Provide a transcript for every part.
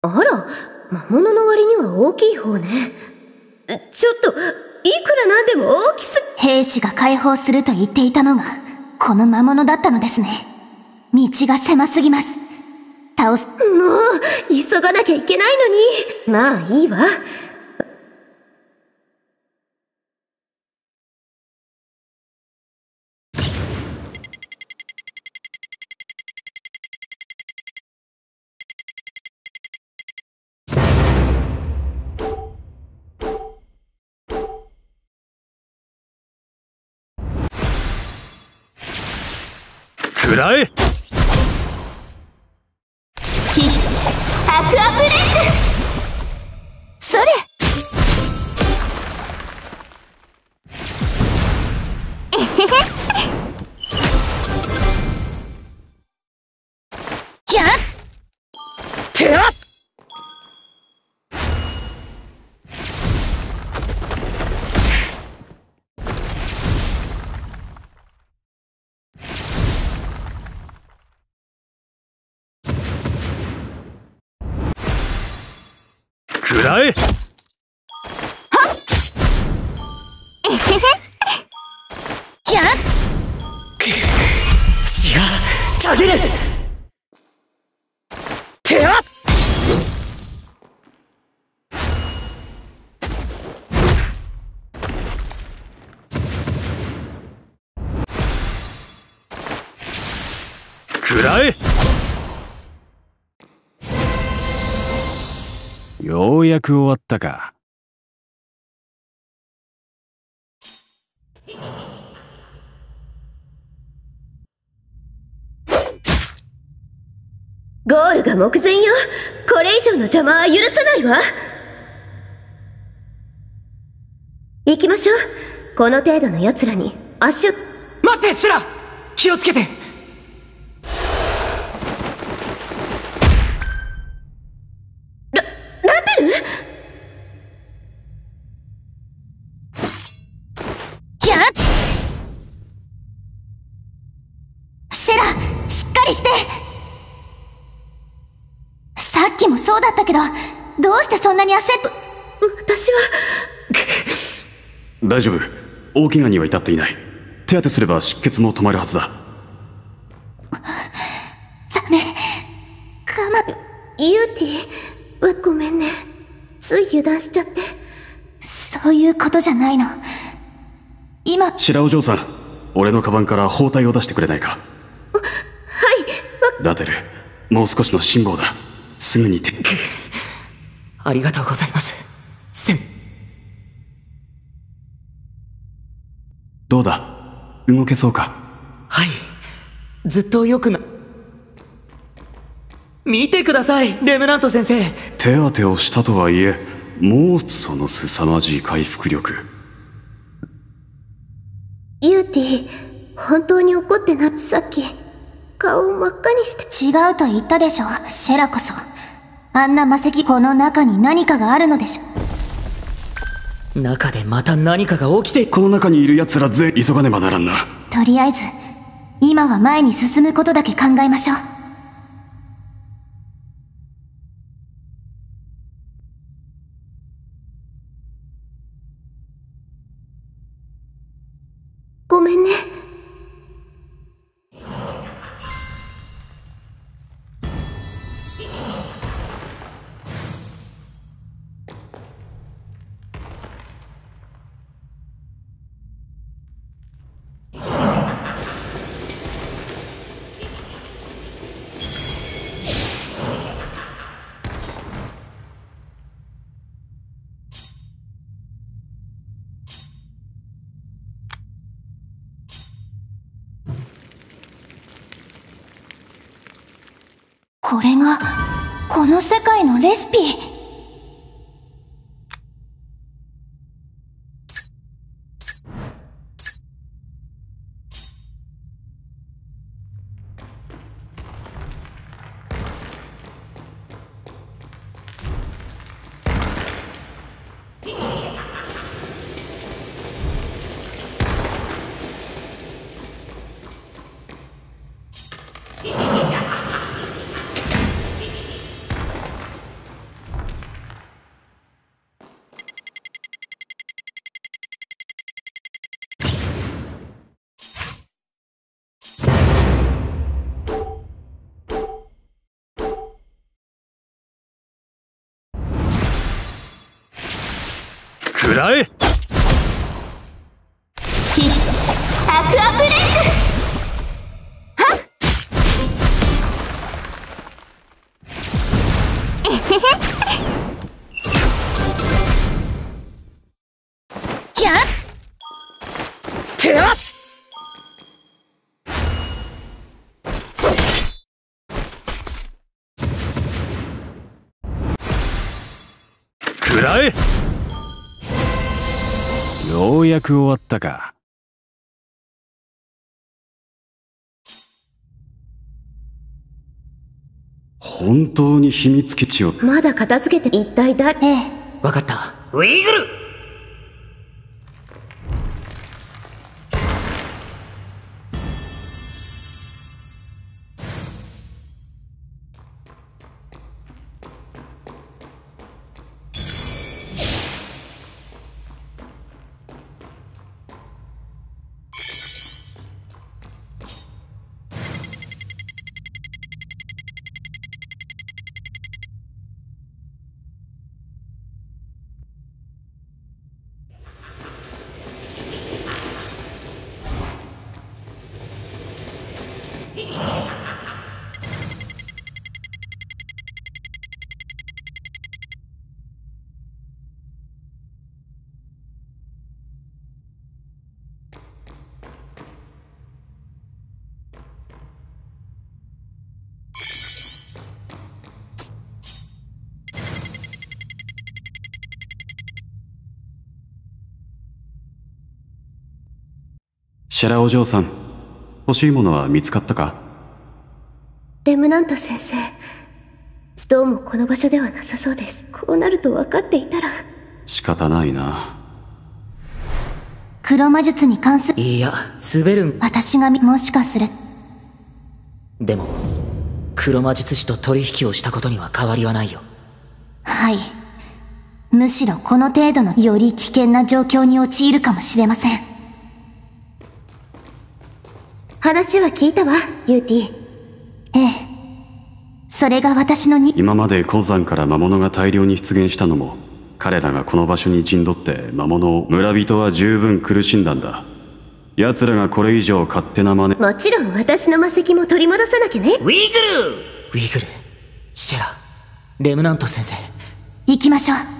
あら、魔物の割には大きい方ね。ちょっと、いくらなんでも大きす兵士が解放すると言っていたのが、この魔物だったのですね。道が狭すぎます。倒す。もう、急がなきゃいけないのに。まあいいわ。らえ火アクアブレイクそれえへへらえようやく終わったか。ゴールが目前よこれ以上の邪魔は許さないわ行きましょうこの程度の奴らに足を待ってシュラ気をつけてりしてさっきもそうだったけどどうしてそんなに焦って私は大丈夫大怪我には至っていない手当てすれば出血も止まるはずだダメカマユーティはごめんねつい油断しちゃってそういうことじゃないの今白お嬢さん俺のカバンから包帯を出してくれないかラテルもう少しの辛抱だすぐにてありがとうございますセンどうだ動けそうかはいずっとよくな見てくださいレムナント先生手当てをしたとはいえもうその凄まじい回復力ユーティ本当に怒ってなさっき顔を真っ赤にして違うと言ったでしょシェラこそあんな魔石この中に何かがあるのでしょ中でまた何かが起きてこの中にいる奴ら全急がねばならんなとりあえず今は前に進むことだけ考えましょうこれがこの世界のレシピらえアクアブレイクらえ終わったか。本当に秘密基地をまだ片付けて一体誰ええ分かったウイグルシラお嬢さん欲しいものは見つかったかレムナント先生どうもこの場所ではなさそうですこうなると分かっていたら仕方ないな黒魔術に関するいや滑る私がもしかするでも黒魔術師と取引をしたことには変わりはないよはいむしろこの程度のより危険な状況に陥るかもしれません話は聞いたわ、ユーティ。ええ。それが私のに。今まで鉱山から魔物が大量に出現したのも、彼らがこの場所に陣取って魔物を村人は十分苦しんだんだ。奴らがこれ以上勝手な真似。もちろん私の魔石も取り戻さなきゃね。ウィグルウィグル、シェラ、レムナント先生。行きましょう。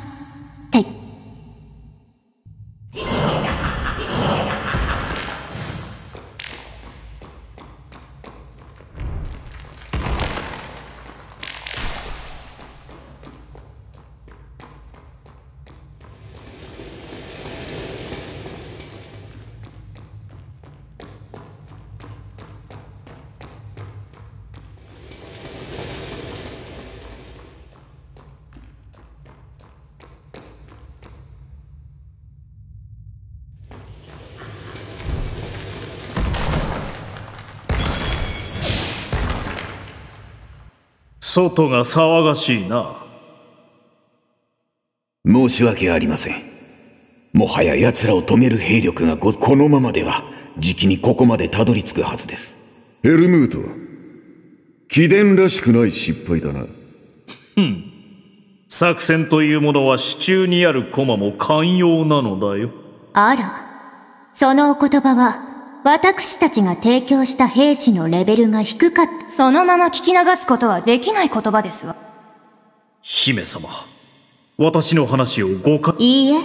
外が騒がしいな申し訳ありませんもはや奴らを止める兵力がこのままではじきにここまでたどり着くはずですヘルムート貴殿らしくない失敗だなうん作戦というものは支柱にある駒も寛容なのだよあらそのお言葉は私たちが提供した兵士のレベルが低かったそのまま聞き流すことはできない言葉ですわ姫様私の話を誤解いいえ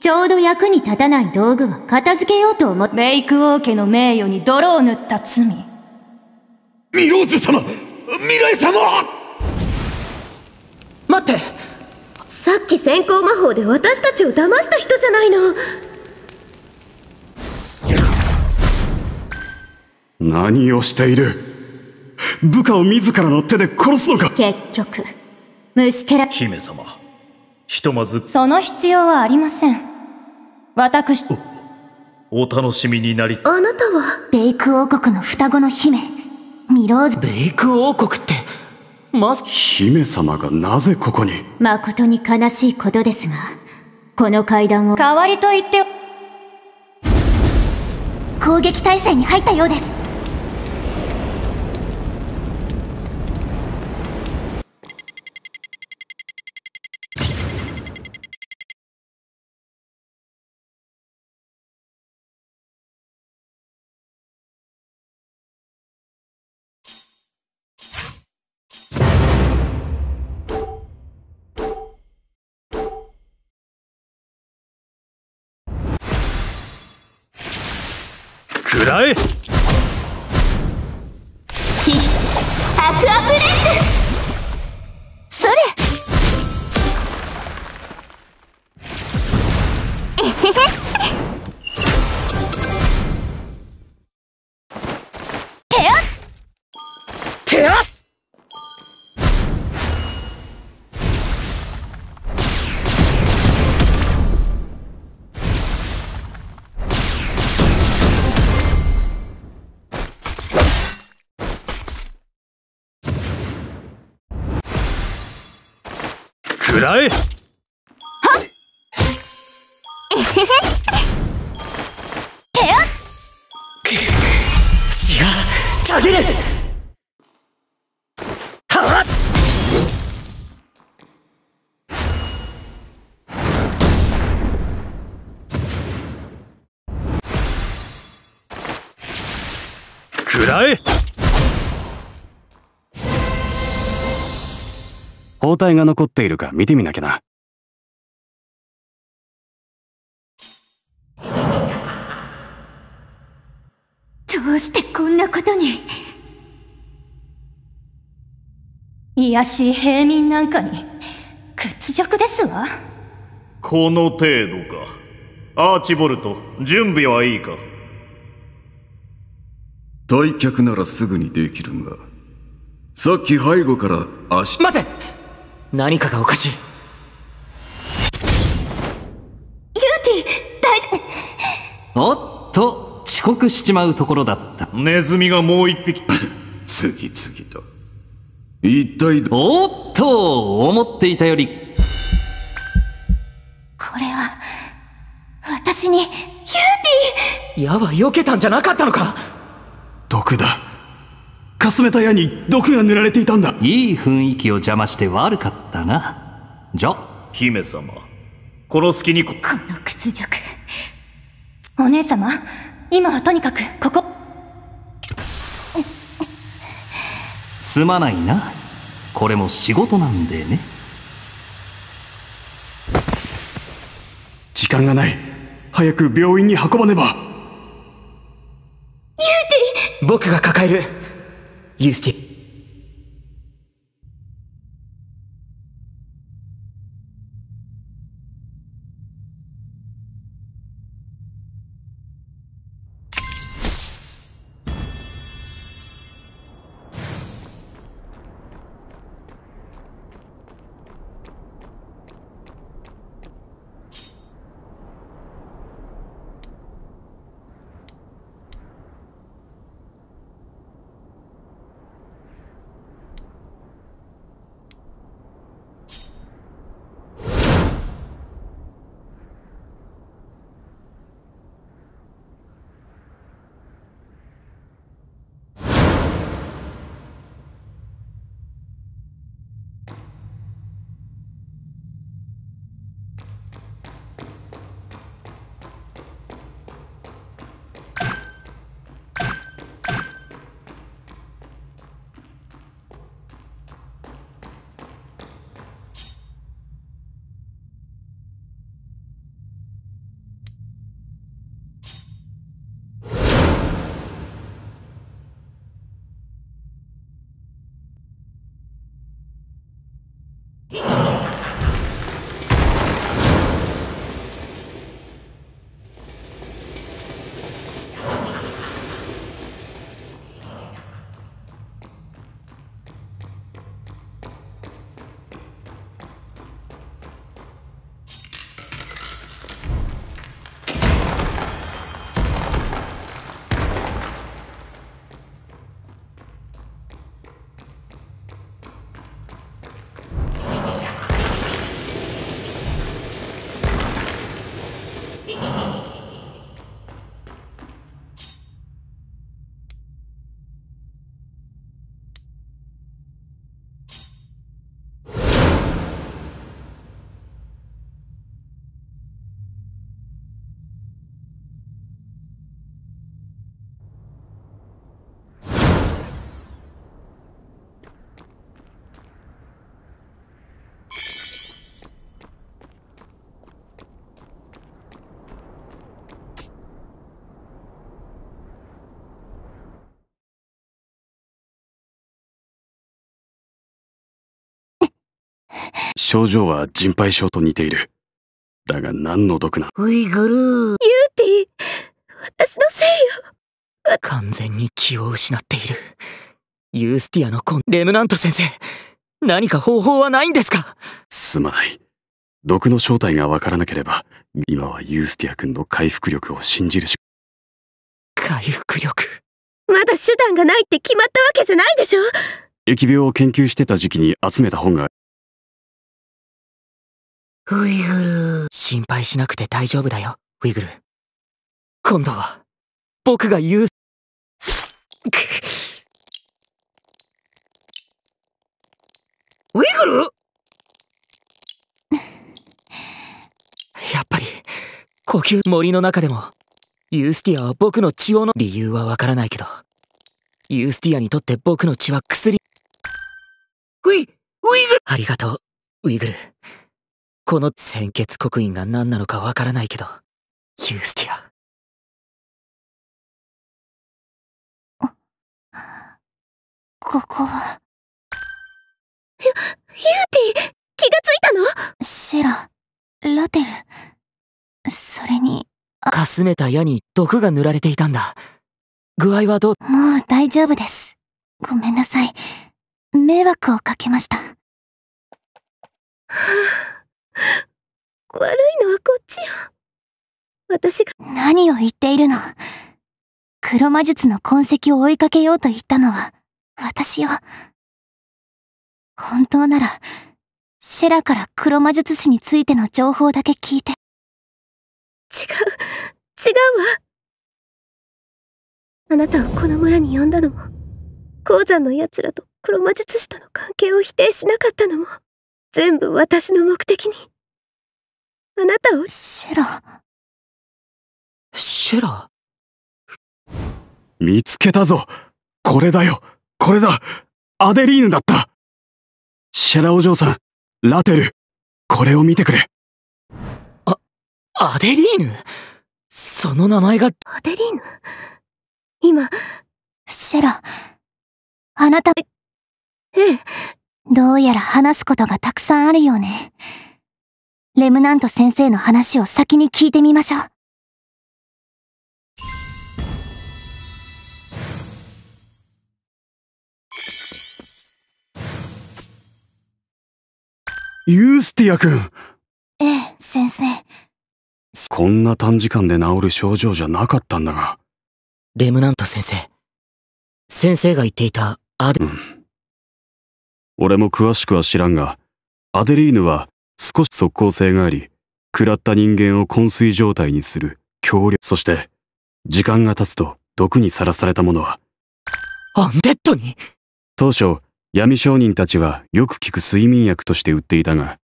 ちょうど役に立たない道具は片付けようと思ってメイク王家の名誉に泥を塗った罪ミローズ様未来様待ってさっき先行魔法で私たちを騙した人じゃないの何をしている部下を自らの手で殺すのか結局虫けら姫様ひとまずその必要はありません私おお楽しみになりあなたはベイク王国の双子の姫ミローズベイク王国ってまず姫様がなぜここに誠に悲しいことですがこの階段を代わりと言って攻撃態勢に入ったようです食らえアクアブレイクそれらえ手を違うたげる体が残っているか見てみなきゃな。どうしてこんなことに癒しい平民なんかに屈辱ですわこの程度かアーチボルト準備はいいか退却ならすぐにできるがさっき背後から足待て何かがおかしいユーティ大丈夫おっと遅刻しちまうところだったネズミがもう一匹 次々と一体おっと思っていたよりこれは私にユーティ矢はよけたんじゃなかったのか毒だかすめた矢に毒が塗られていたんだいい雰囲気を邪魔して悪かったなじゃ姫様殺す気にこの屈辱お姉様今はとにかくここすまないなこれも仕事なんでね時間がない早く病院に運ばねばユーティ僕が抱える Юстик. 症状は人配症と似ている。だが何の毒なウイグルー。ユーティー、私のせいよ完全に気を失っている。ユースティアのコン、レムナント先生何か方法はないんですかすまない。毒の正体がわからなければ、今はユースティア君の回復力を信じるし回復力まだ手段がないって決まったわけじゃないでしょ疫病を研究してた時期に集めた本がウイグル。心配しなくて大丈夫だよ、ウイグル。今度は、僕が言う。ウイグルやっぱり、呼吸森の中でも、ユースティアは僕の血をの理由はわからないけど、ユースティアにとって僕の血は薬。ウイ、ウイグルありがとう、ウイグル。この鮮血刻印が何なのかわからないけど、ユースティア。ここは。ユ、ユーティー気がついたのシェラ、ラテル。それに、かすめた矢に毒が塗られていたんだ。具合はどうもう大丈夫です。ごめんなさい。迷惑をかけました。悪いのはこっちよ。私が。何を言っているの黒魔術の痕跡を追いかけようと言ったのは、私よ。本当なら、シェラから黒魔術師についての情報だけ聞いて。違う、違うわ。あなたをこの村に呼んだのも、鉱山の奴らと黒魔術師との関係を否定しなかったのも。全部私の目的にあなたをシェラシェラ見つけたぞこれだよこれだアデリーヌだったシェラお嬢さんラテルこれを見てくれあアデリーヌその名前がアデリーヌ今シェラあなたええどうやら話すことがたくさんあるようね。レムナント先生の話を先に聞いてみましょう。ユースティア君ええ、先生。こんな短時間で治る症状じゃなかったんだが。レムナント先生。先生が言っていたアデ、うん俺も詳しくは知らんが、アデリーヌは少し即効性があり、食らった人間を昏睡状態にする強力。そして、時間が経つと毒にさらされたものは、アンデッドに当初、闇商人たちはよく効く睡眠薬として売っていたが、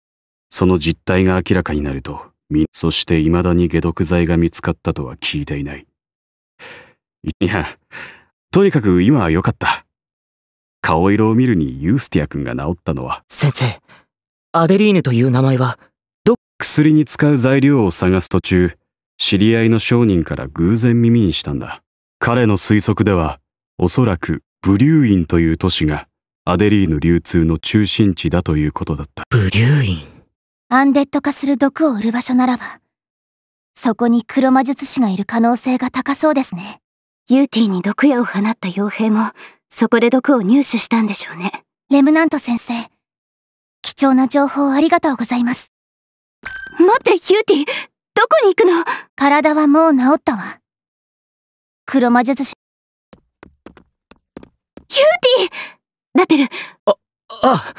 その実態が明らかになると、そして未だに解毒剤が見つかったとは聞いていない。いや、とにかく今は良かった。顔色を見るにユースティア君が治ったのは先生アデリーヌという名前はど薬に使う材料を探す途中知り合いの商人から偶然耳にしたんだ彼の推測ではおそらくブリューインという都市がアデリーヌ流通の中心地だということだったブリューインアンデッド化する毒を売る場所ならばそこに黒魔術師がいる可能性が高そうですねユーティーに毒矢を放った傭兵もそこで毒を入手したんでしょうね。レムナント先生、貴重な情報ありがとうございます。待って、ヒューティどこに行くの体はもう治ったわ。黒魔術師。ヒューティラテル。あ、あ。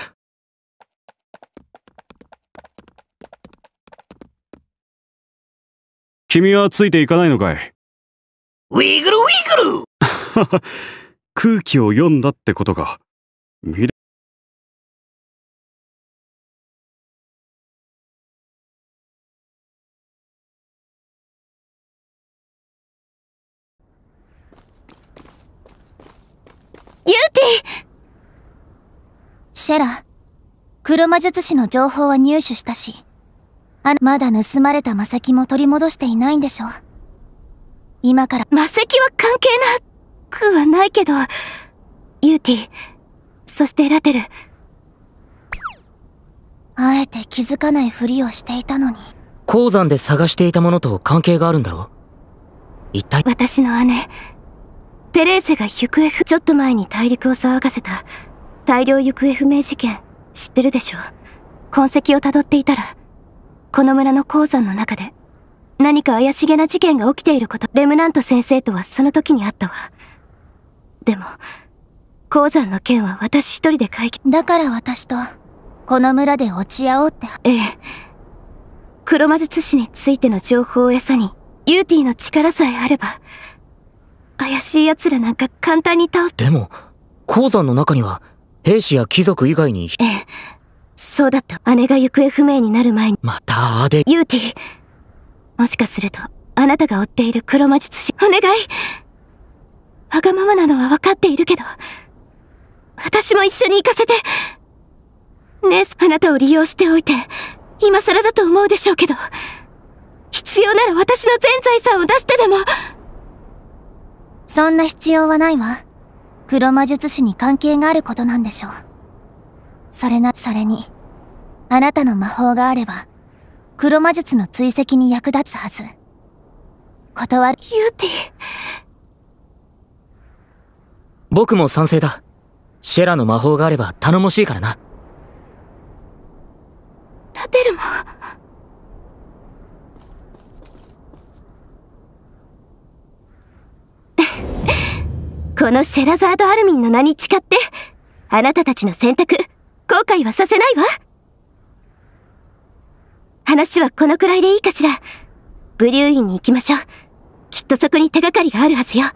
君はついていかないのかいウィグルウィグル 空気を読んだってことか。ユーティシェラ、黒魔術師の情報は入手したし、あまだ盗まれた魔石も取り戻していないんでしょ今から魔石は関係なくはないけど、ユーティ、そしてラテル。あえて気づかないふりをしていたのに。鉱山で探していたものと関係があるんだろ一体私の姉、テレーセが行方不、ちょっと前に大陸を騒がせた大量行方不明事件知ってるでしょ痕跡を辿っていたら、この村の鉱山の中で何か怪しげな事件が起きていること、レムナント先生とはその時にあったわ。でも、鉱山の件は私一人で解決。だから私と、この村で落ち合おうって。ええ。黒魔術師についての情報を餌に、ユーティの力さえあれば、怪しい奴らなんか簡単に倒す。でも、鉱山の中には、兵士や貴族以外に。ええ。そうだった。姉が行方不明になる前に。また、アデ。ユーティ。もしかすると、あなたが追っている黒魔術師、お願いわがままなのは分かっているけど、私も一緒に行かせて。ねあなたを利用しておいて、今更だと思うでしょうけど、必要なら私の全財産を出してでも。そんな必要はないわ。黒魔術師に関係があることなんでしょう。それな、それに、あなたの魔法があれば、黒魔術の追跡に役立つはず。断る。ユーティー。僕も賛成だ。シェラの魔法があれば頼もしいからな。ラテルも。このシェラザード・アルミンの名に誓って、あなたたちの選択、後悔はさせないわ。話はこのくらいでいいかしら。ブリューインに行きましょう。きっとそこに手がかりがあるはずよ。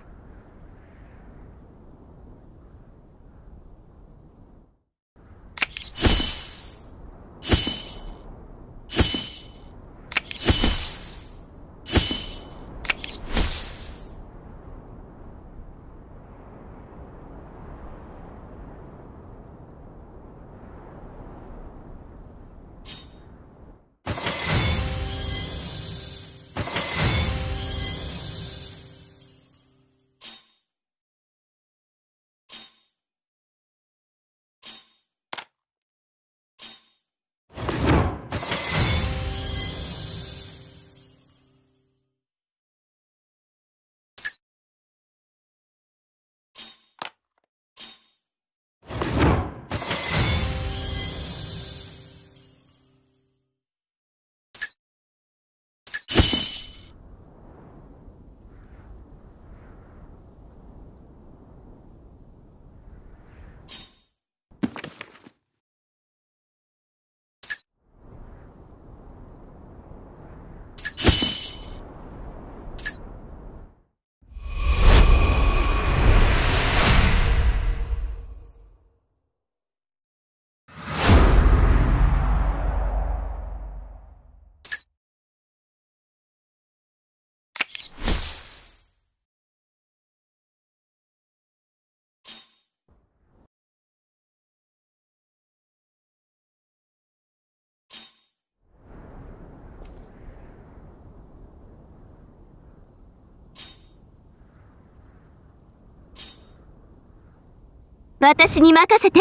私に任せて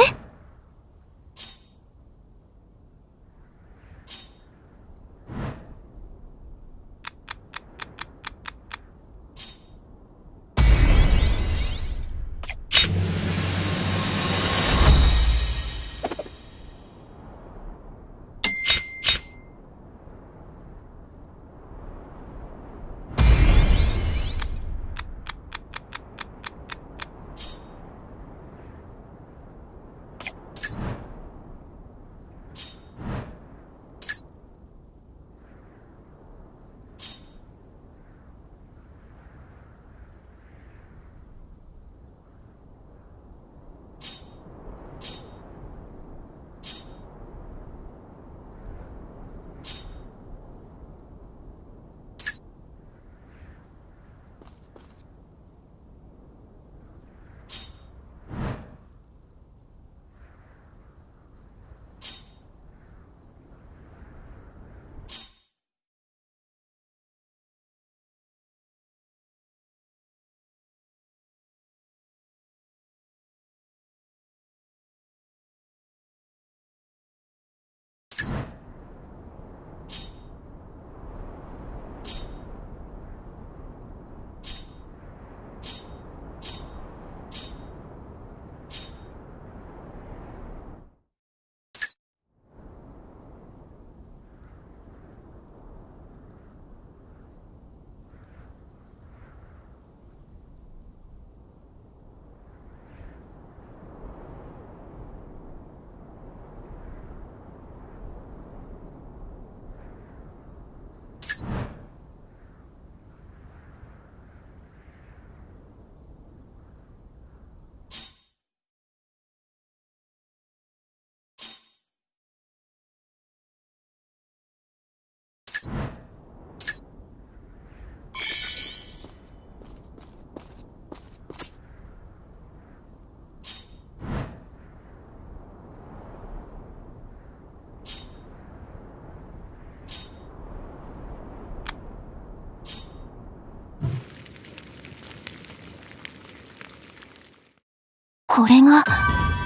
れが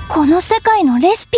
この世界のレシピ